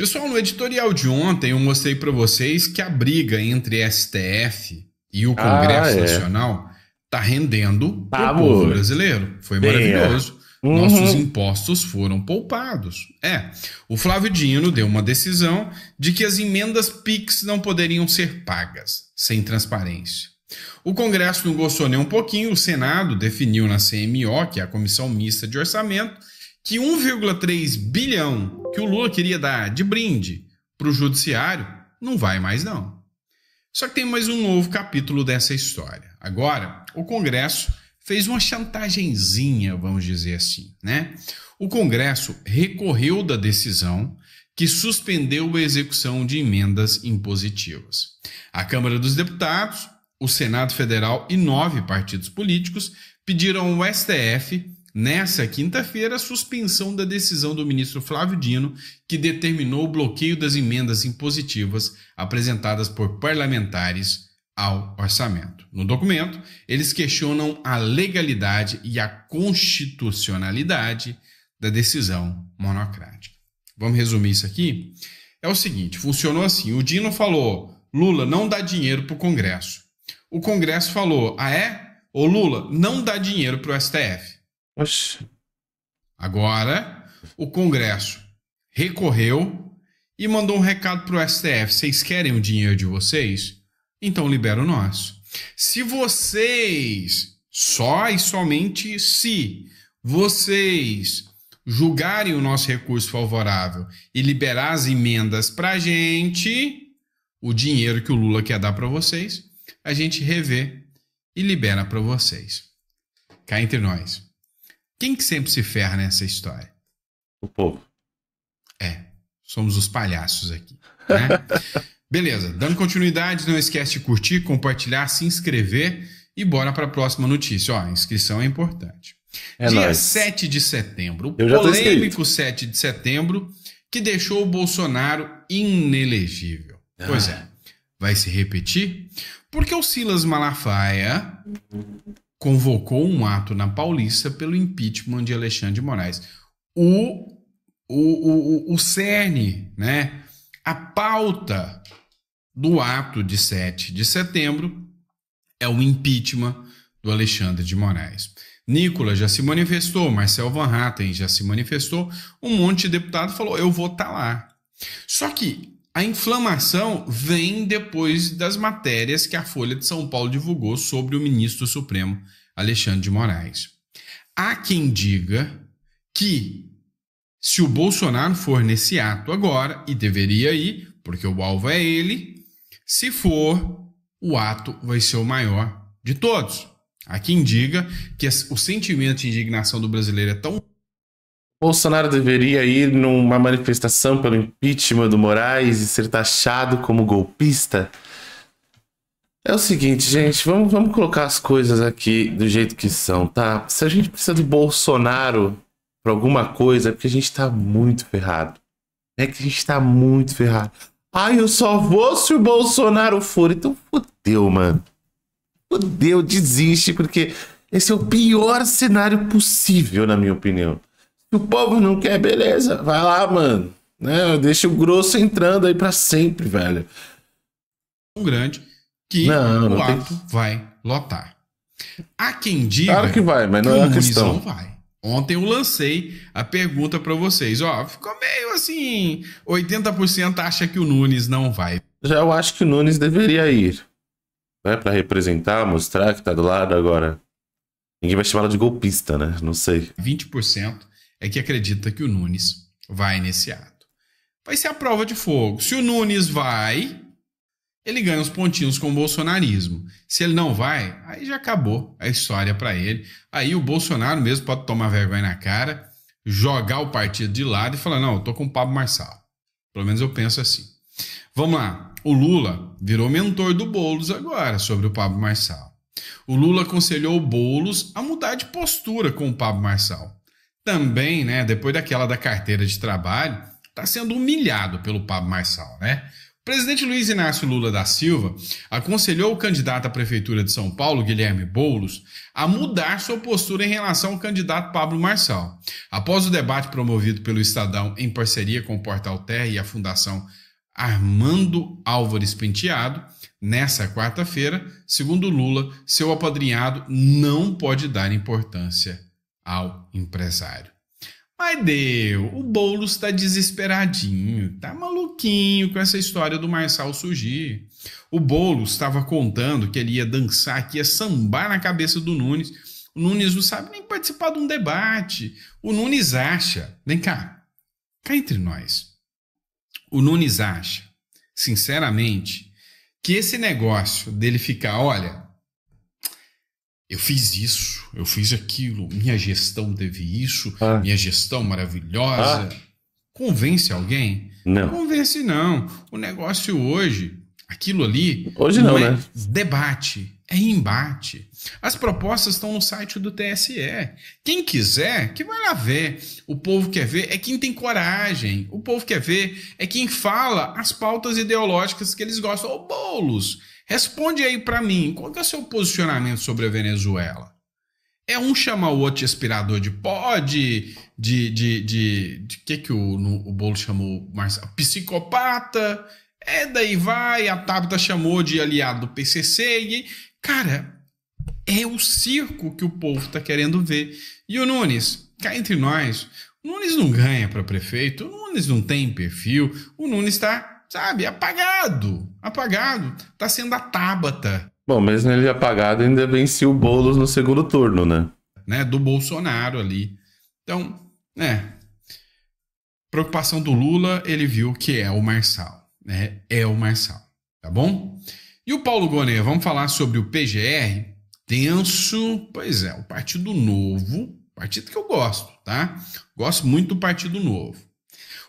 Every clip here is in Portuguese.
Pessoal, no editorial de ontem eu mostrei para vocês que a briga entre STF e o ah, Congresso ah, é. Nacional está rendendo o tá povo brasileiro. Foi Bem, é. maravilhoso. É. Uhum. Nossos impostos foram poupados. É, o Flávio Dino deu uma decisão de que as emendas PIX não poderiam ser pagas sem transparência. O Congresso não gostou nem um pouquinho, o Senado definiu na CMO, que é a Comissão Mista de Orçamento, que 1,3 bilhão que o Lula queria dar de brinde para o judiciário não vai mais não. Só que tem mais um novo capítulo dessa história. Agora, o Congresso fez uma chantagemzinha, vamos dizer assim, né? O Congresso recorreu da decisão que suspendeu a execução de emendas impositivas. A Câmara dos Deputados, o Senado Federal e nove partidos políticos pediram ao STF nessa quinta-feira a suspensão da decisão do ministro Flávio Dino, que determinou o bloqueio das emendas impositivas apresentadas por parlamentares ao orçamento. No documento, eles questionam a legalidade e a constitucionalidade da decisão monocrática. Vamos resumir isso aqui? É o seguinte: funcionou assim. O Dino falou: Lula não dá dinheiro para o Congresso. O Congresso falou: ah, é? Ô Lula, não dá dinheiro para o STF. Oxi. Agora, o Congresso recorreu e mandou um recado para o STF: vocês querem o dinheiro de vocês? Então libera o nosso. Se vocês, só e somente se vocês julgarem o nosso recurso favorável e liberar as emendas para gente, o dinheiro que o Lula quer dar para vocês, a gente revê e libera para vocês. Cá entre nós. Quem que sempre se ferra nessa história? O povo. É, somos os palhaços aqui. Né? Beleza, dando continuidade, não esquece de curtir, compartilhar, se inscrever e bora para a próxima notícia. Ó, a inscrição é importante. É Dia nóis. 7 de setembro, o polêmico 7 de setembro que deixou o Bolsonaro inelegível. Ah. Pois é, vai se repetir? Porque o Silas Malafaia convocou um ato na Paulista pelo impeachment de Alexandre de Moraes. O, o, o, o cerne, né? A pauta do ato de 7 de setembro é o impeachment do Alexandre de Moraes. Nicolas já se manifestou, Marcel Van Hatten já se manifestou, um monte de deputado falou: eu vou estar tá lá. Só que a inflamação vem depois das matérias que a Folha de São Paulo divulgou sobre o ministro Supremo Alexandre de Moraes. Há quem diga que se o Bolsonaro for nesse ato agora, e deveria ir, porque o alvo é ele, se for, o ato vai ser o maior de todos. Há quem diga que o sentimento de indignação do brasileiro é tão Bolsonaro deveria ir numa manifestação pelo impeachment do Moraes e ser taxado como golpista? É o seguinte, gente, vamos, vamos colocar as coisas aqui do jeito que são, tá? Se a gente precisa do Bolsonaro para alguma coisa, é porque a gente tá muito ferrado. É que a gente tá muito ferrado. Ai, ah, eu só vou se o Bolsonaro for. Então fodeu, mano. Fodeu, desiste, porque esse é o pior cenário possível, na minha opinião. Se o povo não quer, beleza, vai lá, mano. Né? Deixa o grosso entrando aí para sempre, velho. um grande que não, o ato tem... vai lotar. Há quem diga. Claro que vai, mas não é a questão. vai. Ontem eu lancei a pergunta para vocês. Ó, ficou meio assim: 80% acha que o Nunes não vai. Já eu acho que o Nunes deveria ir. Né, para representar, mostrar que tá do lado agora. Ninguém vai chamar de golpista, né? Não sei. 20% é que acredita que o Nunes vai nesse ato. Vai ser a prova de fogo. Se o Nunes vai, ele ganha uns pontinhos com o bolsonarismo. Se ele não vai, aí já acabou a história para ele. Aí o Bolsonaro mesmo pode tomar vergonha na cara, jogar o partido de lado e falar: não, eu tô com o Pablo Marçal. Pelo menos eu penso assim. Vamos lá. O Lula virou mentor do Boulos agora sobre o Pablo Marçal. O Lula aconselhou o Boulos a mudar de postura com o Pablo Marçal também, né, depois daquela da carteira de trabalho, está sendo humilhado pelo Pablo Marçal, né? O presidente Luiz Inácio Lula da Silva aconselhou o candidato à prefeitura de São Paulo, Guilherme Boulos, a mudar sua postura em relação ao candidato Pablo Marçal. Após o debate promovido pelo Estadão em parceria com o Portal Terra e a Fundação Armando Álvares Penteado, nessa quarta-feira, segundo Lula, seu apadrinhado não pode dar importância ao empresário. Mas deu, o Boulos está desesperadinho, tá maluquinho com essa história do Marçal surgir. O Boulos estava contando que ele ia dançar, que ia sambar na cabeça do Nunes. O Nunes não sabe nem participar de um debate. O Nunes acha, vem cá, cá entre nós. O Nunes acha, sinceramente, que esse negócio dele ficar, olha, eu fiz isso, eu fiz aquilo, minha gestão teve isso, ah. minha gestão maravilhosa. Ah. Convence alguém? Não. Convence não. O negócio hoje, aquilo ali. Hoje não, não é né? Debate é embate. As propostas estão no site do TSE. Quem quiser, que vai lá ver. O povo quer ver é quem tem coragem. O povo quer ver é quem fala as pautas ideológicas que eles gostam. Ô, Boulos, responde aí para mim. Qual é o seu posicionamento sobre a Venezuela? É um chamar o outro de aspirador de pó, de. de. de. de, de que, que o, no, o Boulos chamou mais? Psicopata. É, daí vai, a Tabata chamou de aliado do PCC e Cara, é o circo que o povo está querendo ver. E o Nunes, cá entre nós, o Nunes não ganha para prefeito, o Nunes não tem perfil, o Nunes está, sabe, apagado. Apagado. Tá sendo a Tábata. Bom, mesmo ele é apagado, ainda venceu o Boulos no segundo turno, né? né? Do Bolsonaro ali. Então, né? Preocupação do Lula, ele viu que é o Marçal, né? É o Marçal, tá bom? E o Paulo Gonet, vamos falar sobre o PGR? Tenso, pois é, o Partido Novo, partido que eu gosto, tá? Gosto muito do Partido Novo.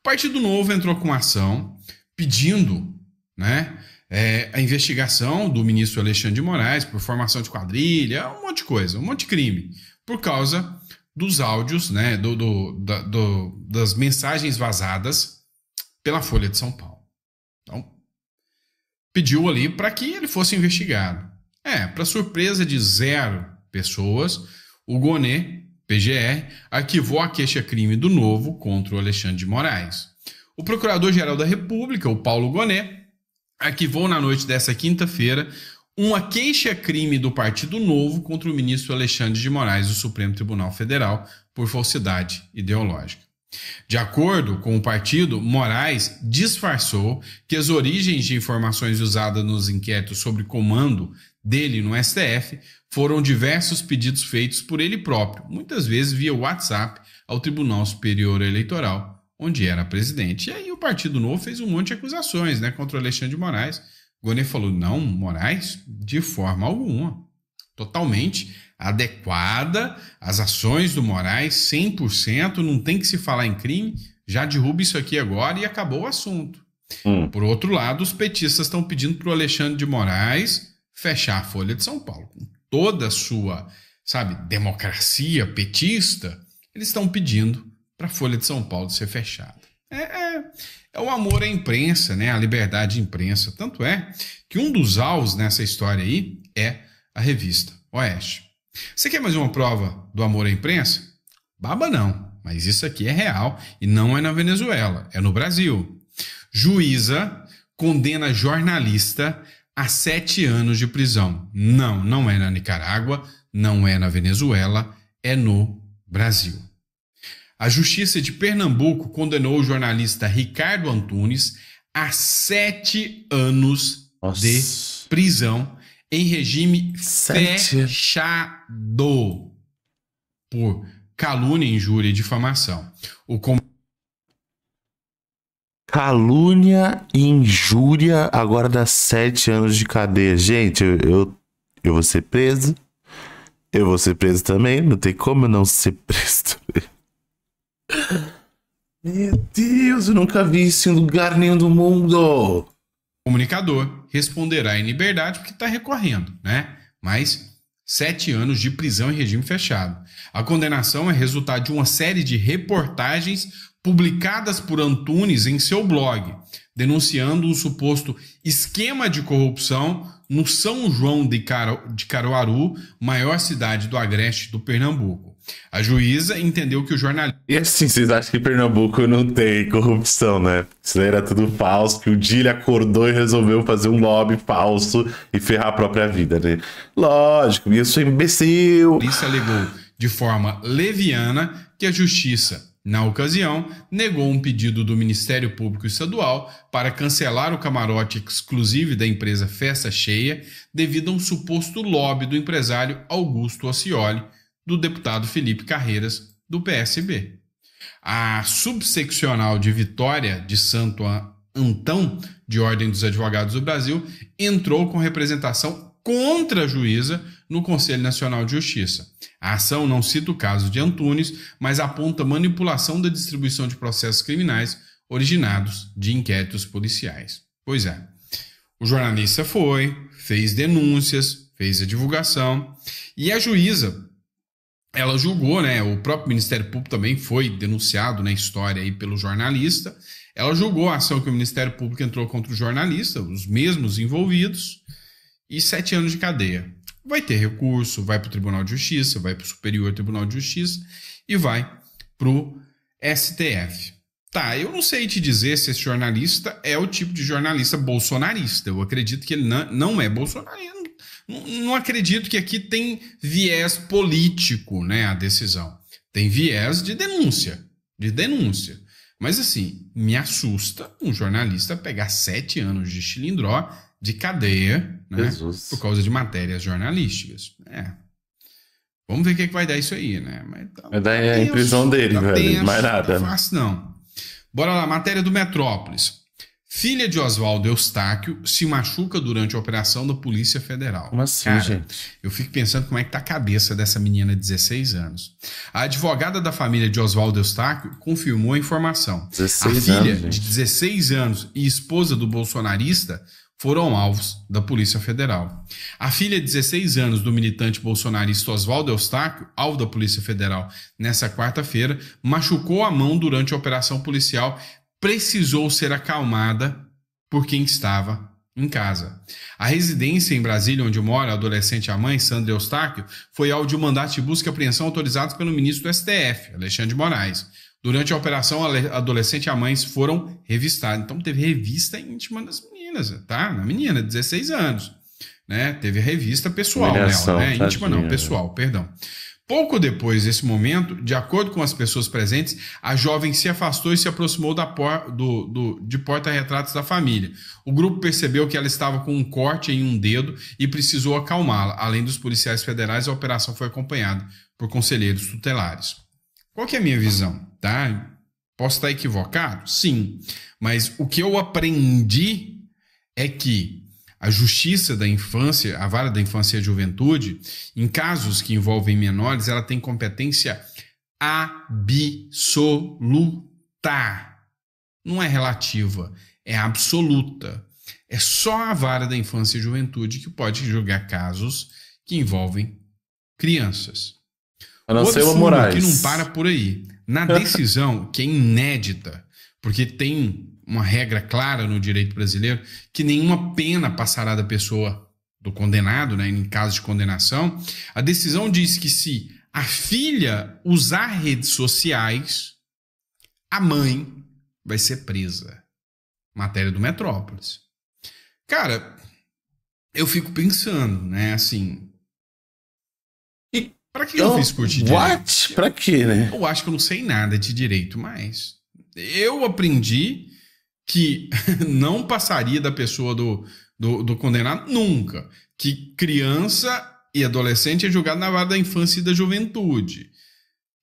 O Partido Novo entrou com ação pedindo, né, é, a investigação do ministro Alexandre de Moraes por formação de quadrilha, um monte de coisa, um monte de crime, por causa dos áudios, né, do, do, da, do, das mensagens vazadas pela Folha de São Paulo. Então, pediu ali para que ele fosse investigado. É, para surpresa de zero pessoas, o Gonê, PGR, arquivou a queixa-crime do Novo contra o Alexandre de Moraes. O Procurador-Geral da República, o Paulo Gonê, arquivou na noite dessa quinta-feira uma queixa-crime do Partido Novo contra o ministro Alexandre de Moraes do Supremo Tribunal Federal por falsidade ideológica. De acordo com o partido, Moraes disfarçou que as origens de informações usadas nos inquéritos sobre comando dele no STF foram diversos pedidos feitos por ele próprio, muitas vezes via WhatsApp, ao Tribunal Superior Eleitoral, onde era presidente. E aí o Partido Novo fez um monte de acusações né, contra o Alexandre de Moraes. Gonê falou: não, Moraes, de forma alguma totalmente adequada às ações do Moraes, 100%, não tem que se falar em crime, já derruba isso aqui agora e acabou o assunto. Hum. Por outro lado, os petistas estão pedindo para o Alexandre de Moraes fechar a Folha de São Paulo. Com toda a sua, sabe, democracia petista, eles estão pedindo para a Folha de São Paulo ser fechada. É, é, é, o amor à imprensa, né? A liberdade de imprensa. Tanto é que um dos alvos nessa história aí é a revista Oeste. Você quer mais uma prova do amor à imprensa? Baba não, mas isso aqui é real e não é na Venezuela, é no Brasil. Juíza condena jornalista a sete anos de prisão. Não, não é na Nicarágua, não é na Venezuela, é no Brasil. A Justiça de Pernambuco condenou o jornalista Ricardo Antunes a sete anos Nossa. de prisão em regime Sete. fechado por calúnia, injúria e difamação. O com... Calúnia e injúria agora dá sete anos de cadeia. Gente, eu, eu, eu, vou ser preso. Eu vou ser preso também. Não tem como eu não ser preso Meu Deus, eu nunca vi isso em lugar nenhum do mundo. Comunicador responderá em liberdade porque está recorrendo, né? Mas sete anos de prisão em regime fechado. A condenação é resultado de uma série de reportagens publicadas por Antunes em seu blog, denunciando um suposto esquema de corrupção no São João de, de Caruaru, maior cidade do Agreste do Pernambuco. A juíza entendeu que o jornalista. E assim, vocês acham que Pernambuco não tem corrupção, né? Isso era tudo falso, que o Dilly acordou e resolveu fazer um lobby falso e ferrar a própria vida, né? Lógico, isso é imbecil. Isso alegou de forma leviana que a justiça na ocasião, negou um pedido do Ministério Público Estadual para cancelar o camarote exclusivo da empresa Festa Cheia devido a um suposto lobby do empresário Augusto Ascioli, do deputado Felipe Carreiras, do PSB. A subseccional de Vitória de Santo Antão, de Ordem dos Advogados do Brasil, entrou com representação contra a juíza no Conselho Nacional de Justiça. A ação não cita o caso de Antunes, mas aponta manipulação da distribuição de processos criminais originados de inquéritos policiais. Pois é. O jornalista foi, fez denúncias, fez a divulgação e a juíza ela julgou, né? O próprio Ministério Público também foi denunciado na né, história aí pelo jornalista. Ela julgou a ação que o Ministério Público entrou contra o jornalista, os mesmos envolvidos, e sete anos de cadeia. Vai ter recurso, vai para o Tribunal de Justiça, vai para o Superior Tribunal de Justiça e vai para o STF. Tá, eu não sei te dizer se esse jornalista é o tipo de jornalista bolsonarista. Eu acredito que ele não é bolsonarista não acredito que aqui tem viés político, né, a decisão. Tem viés de denúncia, de denúncia. Mas assim, me assusta um jornalista pegar sete anos de chilindró de cadeia, né, Jesus. por causa de matérias jornalísticas. É. Vamos ver o que, é que vai dar isso aí, né? Mas tá, vai dar a impressão dele, tá velho. Tenso, mais nada. Não tá fácil, não. Bora lá, matéria do Metrópolis. Filha de Oswaldo Eustáquio se machuca durante a operação da Polícia Federal. Como assim, Cara, gente? Eu fico pensando como é que tá a cabeça dessa menina de 16 anos. A advogada da família de Oswaldo Eustáquio confirmou a informação. 16 a filha anos, de 16 anos e esposa do bolsonarista foram alvos da Polícia Federal. A filha de 16 anos do militante bolsonarista Oswaldo Eustáquio, alvo da Polícia Federal nessa quarta-feira, machucou a mão durante a operação policial precisou ser acalmada por quem estava em casa. A residência em Brasília, onde mora a adolescente e a mãe, Sandra Eustáquio, foi alvo de um mandato de busca e apreensão autorizado pelo ministro do STF, Alexandre de Moraes. Durante a operação, a adolescente e a mãe foram revistadas. Então, teve revista íntima das meninas, tá? Na menina, 16 anos. Né? Teve revista pessoal dela, né? É íntima não, pessoal, perdão. Pouco depois desse momento, de acordo com as pessoas presentes, a jovem se afastou e se aproximou por, do, do, de porta-retratos da família. O grupo percebeu que ela estava com um corte em um dedo e precisou acalmá-la. Além dos policiais federais, a operação foi acompanhada por conselheiros tutelares. Qual que é a minha visão? Tá? Posso estar equivocado? Sim. Mas o que eu aprendi é que a Justiça da Infância, a Vara da Infância e Juventude, em casos que envolvem menores, ela tem competência absoluta. Não é relativa, é absoluta. É só a Vara da Infância e Juventude que pode julgar casos que envolvem crianças. A não Moraes. que não para por aí. Na decisão, que é inédita, porque tem uma regra clara no direito brasileiro que nenhuma pena passará da pessoa do condenado, né, em caso de condenação. A decisão diz que se a filha usar redes sociais, a mãe vai ser presa. Matéria do Metrópolis. Cara, eu fico pensando, né, assim. Pra para que eu, eu então, fiz curso de direito? What? Pra quê, né? Eu acho que eu não sei nada de direito, mais. eu aprendi que não passaria da pessoa do, do, do condenado nunca. Que criança e adolescente é julgado na vara da infância e da juventude.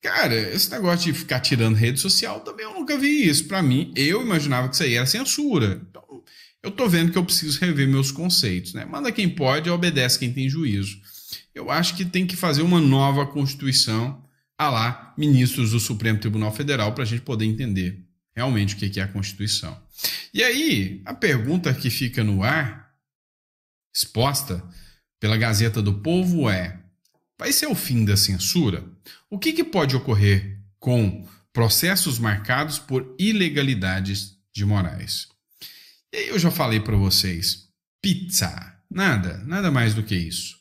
Cara, esse negócio de ficar tirando rede social também eu nunca vi isso. Para mim, eu imaginava que isso aí era censura. Então, eu tô vendo que eu preciso rever meus conceitos, né? Manda quem pode, obedece quem tem juízo. Eu acho que tem que fazer uma nova constituição a lá ministros do Supremo Tribunal Federal para a gente poder entender realmente o que é a Constituição. E aí, a pergunta que fica no ar, exposta pela Gazeta do Povo, é: vai ser o fim da censura? O que, que pode ocorrer com processos marcados por ilegalidades de Moraes? E aí eu já falei para vocês: pizza. Nada, nada mais do que isso.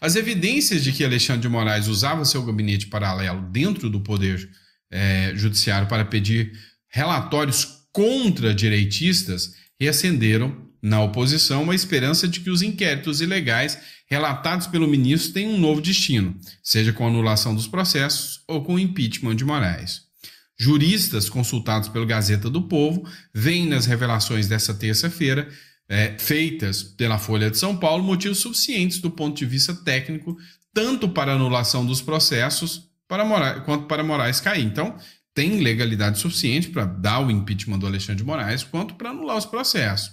As evidências de que Alexandre de Moraes usava seu gabinete paralelo dentro do Poder eh, Judiciário para pedir relatórios contra direitistas reacenderam na oposição a esperança de que os inquéritos ilegais relatados pelo ministro tenham um novo destino, seja com anulação dos processos ou com impeachment de Moraes. Juristas consultados pelo Gazeta do Povo veem nas revelações dessa terça-feira, é, feitas pela Folha de São Paulo, motivos suficientes do ponto de vista técnico, tanto para anulação dos processos para Moraes, quanto para Moraes cair. Então, tem legalidade suficiente para dar o impeachment do Alexandre de Moraes, quanto para anular os processos.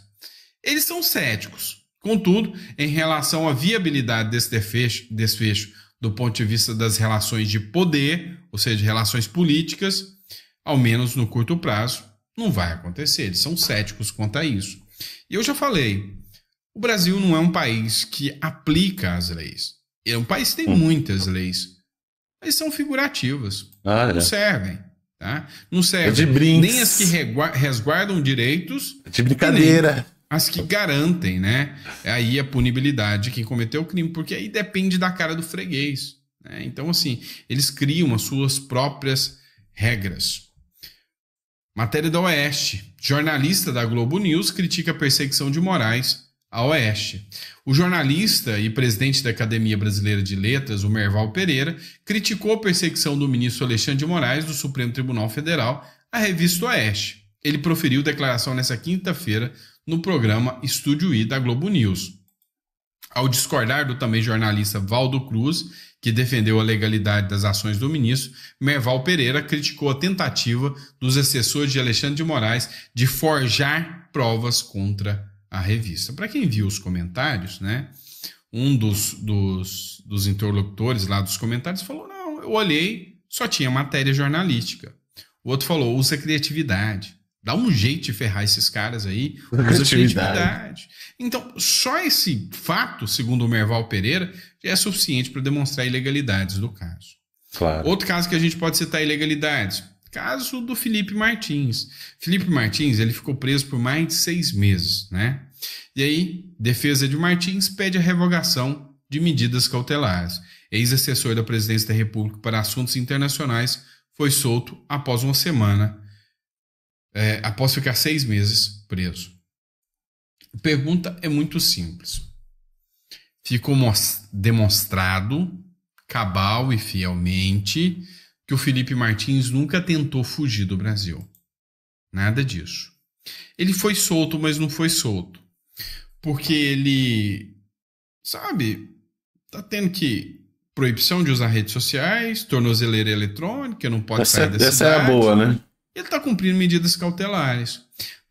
Eles são céticos, contudo, em relação à viabilidade desse desfecho, desfecho do ponto de vista das relações de poder, ou seja, relações políticas, ao menos no curto prazo, não vai acontecer. Eles são céticos quanto a isso. E eu já falei, o Brasil não é um país que aplica as leis. É um país que tem hum. muitas leis, mas são figurativas, ah, não é. servem. Tá? Não serve é nem as que resguardam direitos. É de brincadeira. As que garantem, né? É aí a punibilidade de quem cometeu o crime, porque aí depende da cara do freguês. Né? Então, assim, eles criam as suas próprias regras. Matéria da Oeste. Jornalista da Globo News critica a perseguição de Moraes a oeste. O jornalista e presidente da Academia Brasileira de Letras, o Merval Pereira, criticou a perseguição do ministro Alexandre de Moraes do Supremo Tribunal Federal à revista Oeste. Ele proferiu declaração nesta quinta-feira no programa Estúdio I da Globo News. Ao discordar do também jornalista Valdo Cruz, que defendeu a legalidade das ações do ministro, Merval Pereira criticou a tentativa dos assessores de Alexandre de Moraes de forjar provas contra a revista. Para quem viu os comentários, né? Um dos, dos, dos interlocutores lá dos comentários falou: não, eu olhei, só tinha matéria jornalística. O outro falou: usa criatividade. Dá um jeito de ferrar esses caras aí. Usa criatividade. Então, só esse fato, segundo o Merval Pereira, já é suficiente para demonstrar ilegalidades do caso. Claro. Outro caso que a gente pode citar ilegalidades. Caso do Felipe Martins. Felipe Martins, ele ficou preso por mais de seis meses, né? E aí, defesa de Martins pede a revogação de medidas cautelares. Ex-assessor da Presidência da República para Assuntos Internacionais foi solto após uma semana, é, após ficar seis meses preso. A pergunta é muito simples. Ficou demonstrado, cabal e fielmente, que o Felipe Martins nunca tentou fugir do Brasil. Nada disso. Ele foi solto, mas não foi solto. Porque ele, sabe, tá tendo que proibição de usar redes sociais, tornozeleira eletrônica, não pode essa, sair é- dessa essa cidade. é a boa, né? Ele tá cumprindo medidas cautelares.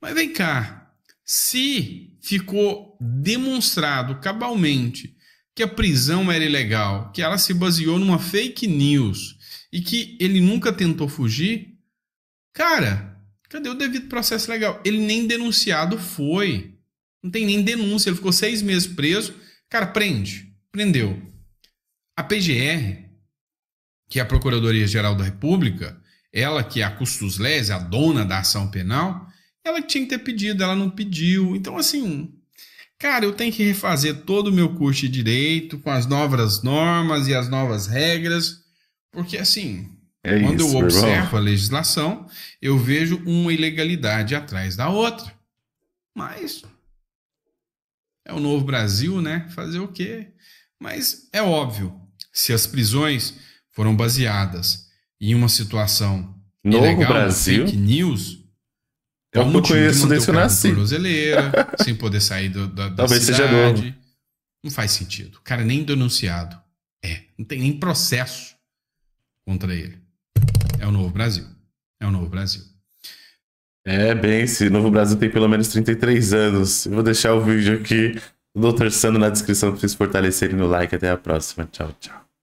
Mas vem cá, se ficou demonstrado cabalmente que a prisão era ilegal, que ela se baseou numa fake news e que ele nunca tentou fugir, cara, cadê o devido processo legal? Ele nem denunciado foi. Não tem nem denúncia. Ele ficou seis meses preso. Cara, prende. Prendeu. A PGR, que é a Procuradoria-Geral da República, ela que é a custos lés, é a dona da ação penal, ela que tinha que ter pedido, ela não pediu. Então, assim, cara, eu tenho que refazer todo o meu curso de direito com as novas normas e as novas regras, porque, assim, é quando isso, eu observo irmão. a legislação, eu vejo uma ilegalidade atrás da outra. Mas é o novo Brasil, né? Fazer o quê? Mas é óbvio, se as prisões foram baseadas em uma situação novo ilegal, Brasil? fake news, eu é não conheço desde que eu nasci. sem poder sair do, da, da Talvez cidade. seja novo. Não faz sentido. O cara nem denunciado. É, não tem nem processo contra ele. É o novo Brasil. É o novo Brasil. É, bem, esse Novo Brasil tem pelo menos 33 anos. Eu vou deixar o vídeo aqui do Dr. Sando na descrição para vocês fortalecerem no like. Até a próxima. Tchau, tchau.